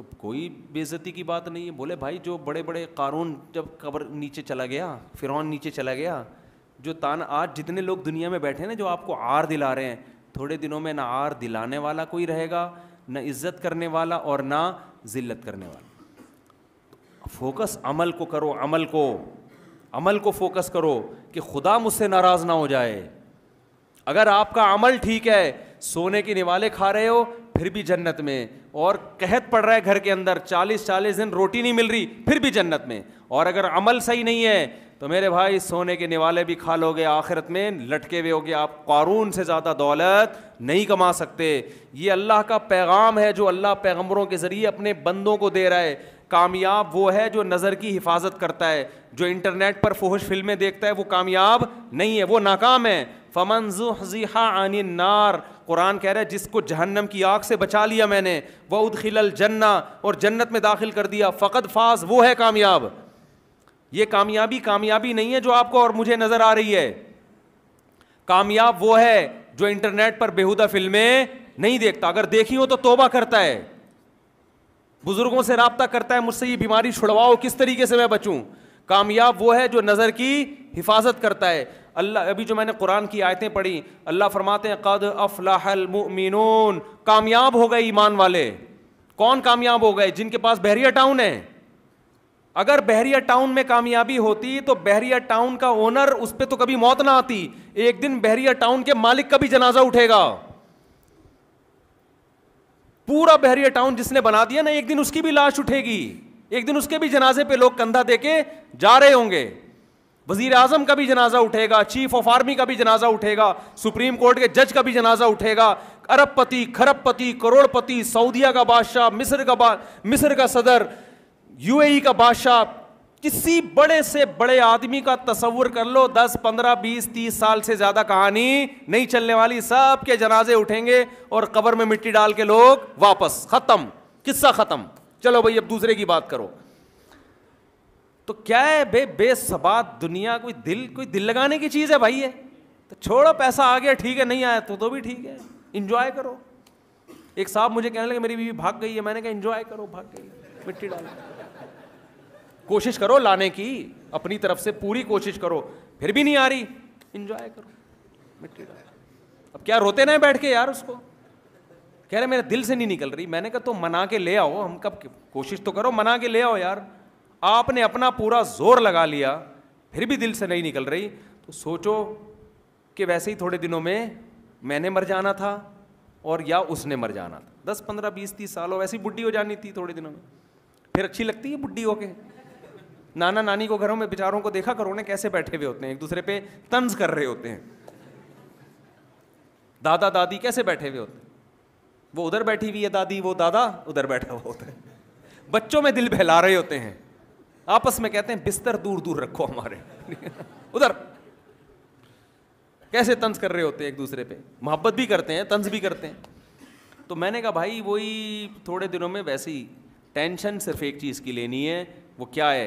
तो कोई बेज़ती की बात नहीं है बोले भाई जो बड़े बड़े कारून जब कबर नीचे चला गया फिर नीचे चला गया जो तान आज जितने लोग दुनिया में बैठे हैं ना जो आपको आर दिला रहे हैं थोड़े दिनों में ना आर दिलाने वाला कोई रहेगा ना इज्जत करने वाला और ना जिल्लत करने वाला फोकस अमल को करो अमल को अमल को फोकस करो कि खुदा मुझसे नाराज़ ना हो जाए अगर आपका अमल ठीक है सोने के निवाले खा रहे हो फिर भी जन्नत में और कहत पड़ रहा है घर के अंदर चालीस चालीस दिन रोटी नहीं मिल रही फिर भी जन्नत में और अगर अमल सही नहीं है तो मेरे भाई सोने के निवाले भी खा लोगे आखिरत में लटके हुए होगे आप कारून से ज़्यादा दौलत नहीं कमा सकते ये अल्लाह का पैगाम है जो अल्लाह पैगम्बरों के ज़रिए अपने बंदों को दे रहा है कामयाब वो है जो नज़र की हिफाजत करता है जो इंटरनेट पर फोहश फिल्में देखता है वो कामयाब नहीं है वो नाकाम है फमन जुहजीहा आनी नार कुरान कह रहा है जिसको जहन्नम की आग से बचा लिया मैंने वह उदखिल जन्ना और जन्नत में दाखिल कर दिया फ़कत फाज वो है कामयाब ये कामयाबी कामयाबी नहीं है जो आपको और मुझे नज़र आ रही है कामयाब वो है जो इंटरनेट पर बेहुदा फिल्में नहीं देखता अगर देखी हो तो तोबा करता है बुजुर्गों से रबता करता है मुझसे ये बीमारी छुड़वाओ किस तरीके से मैं बचूं कामयाब वो है जो नज़र की हिफाजत करता है अल्लाह अभी जो मैंने कुरान की आयतें पढ़ी अल्लाह फरमाते हैं कद अफलाहमिन कामयाब हो गए ईमान वाले कौन कामयाब हो गए जिनके पास बहरिया टाउन है अगर बहरिया टाउन में कामयाबी होती तो बहरिया टाउन का ओनर उस पर तो कभी मौत ना आती एक दिन बहरिया टाउन के मालिक का भी जनाजा उठेगा पूरा बहरिया टाउन जिसने बना दिया ना एक दिन उसकी भी लाश उठेगी एक दिन उसके भी जनाजे पे लोग कंधा देके जा रहे होंगे वजीर आजम का भी जनाजा उठेगा चीफ ऑफ आर्मी का भी जनाजा उठेगा सुप्रीम कोर्ट के जज का भी जनाजा उठेगा अरबपति खरबपति करोड़पति सऊदिया का बादशाह मिस्र का बा मिस्र का सदर यूएई का बादशाह किसी बड़े से बड़े आदमी का तस्वुर कर लो दस पंद्रह बीस तीस साल से ज़्यादा कहानी नहीं चलने वाली सब के जनाजे उठेंगे और कबर में मिट्टी डाल के लोग वापस ख़त्म किस्सा ख़त्म चलो भाई अब दूसरे की बात करो तो क्या है बे बेसबात दुनिया कोई दिल कोई दिल लगाने की चीज़ है भाई ये तो छोड़ो पैसा आ गया ठीक है नहीं आया तो तो भी ठीक है इंजॉय करो एक साहब मुझे कहने लगे मेरी बीवी भाग गई है मैंने कहा इंजॉय करो भाग गई मिट्टी डालो कोशिश करो लाने की अपनी तरफ से पूरी कोशिश करो फिर भी नहीं आ रही इंजॉय करो मिट्टी डालो अब क्या रोते ना बैठ के यार उसको कह रहे मेरे दिल से नहीं निकल रही मैंने कहा तो मना के ले आओ हम कब कोशिश तो करो मना के ले आओ यार आपने अपना पूरा जोर लगा लिया फिर भी दिल से नहीं निकल रही तो सोचो कि वैसे ही थोड़े दिनों में मैंने मर जाना था और या उसने मर जाना था दस पंद्रह बीस तीस साल हो वैसी बुढ़ी हो जानी थी थोड़े दिनों में फिर अच्छी लगती है बुढ़ी होके नाना नानी को घरों में बेचारों को देखा करो ना कैसे बैठे हुए होते हैं एक दूसरे पे तंज कर रहे होते हैं दादा दादी कैसे बैठे हुए होते हैं वो उधर बैठी हुई है दादी वो दादा उधर बैठा हुआ होता है बच्चों में दिल बहला रहे होते हैं आपस में कहते हैं बिस्तर दूर दूर रखो हमारे उधर कैसे तंज कर रहे होते हैं एक दूसरे पे मोहब्बत भी करते हैं तंज भी करते हैं तो मैंने कहा भाई वही थोड़े दिनों में वैसी टेंशन सिर्फ एक चीज़ की लेनी है वो क्या है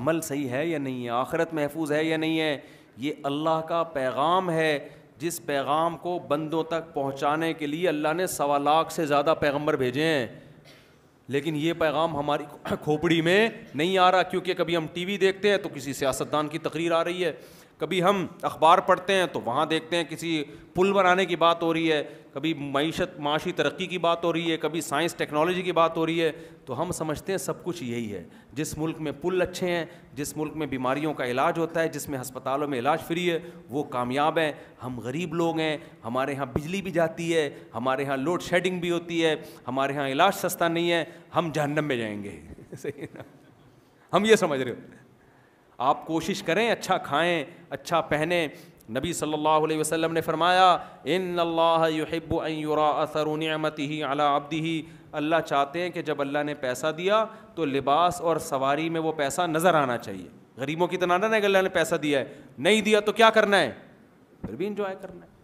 अमल सही है या नहीं है आखरत महफूज है या नहीं है ये अल्लाह का पैगाम है जिस पैगाम को बंदों तक पहुँचाने के लिए अल्लाह ने सवा लाख से ज़्यादा पैगम्बर भेजे हैं लेकिन ये पैगाम हमारी खोपड़ी में नहीं आ रहा क्योंकि कभी हम टीवी देखते हैं तो किसी सियासतदान की तकरीर आ रही है कभी हम अखबार पढ़ते हैं तो वहाँ देखते हैं किसी पुल बनाने की बात हो रही है कभी मीशत माशी तरक्की की बात हो रही है कभी साइंस टेक्नोलॉजी की बात हो रही है तो हम समझते हैं सब कुछ यही है जिस मुल्क में पुल अच्छे हैं जिस मुल्क में बीमारियों का इलाज होता है जिसमें हस्पतालों में इलाज फ्री है वो कामयाब हैं हम गरीब लोग हैं हमारे यहाँ बिजली भी जाती है हमारे यहाँ लोड शेडिंग भी होती है हमारे यहाँ इलाज सस्ता नहीं है हम जहनम में जाएंगे सही ना हम ये समझ रहे हो आप कोशिश करें अच्छा खाएं अच्छा पहने नबी सल्लल्लाहु अलैहि वसल्लम ने फरमाया इन अल्लाह युहब असरुनमती अला अब्दी अल्लाह चाहते हैं कि जब अल्लाह ने पैसा दिया तो लिबास और सवारी में वो पैसा नज़र आना चाहिए गरीबों की तरह ना अल्लाह ने पैसा दिया है नहीं दिया तो क्या करना है फिर भी इंजॉय करना है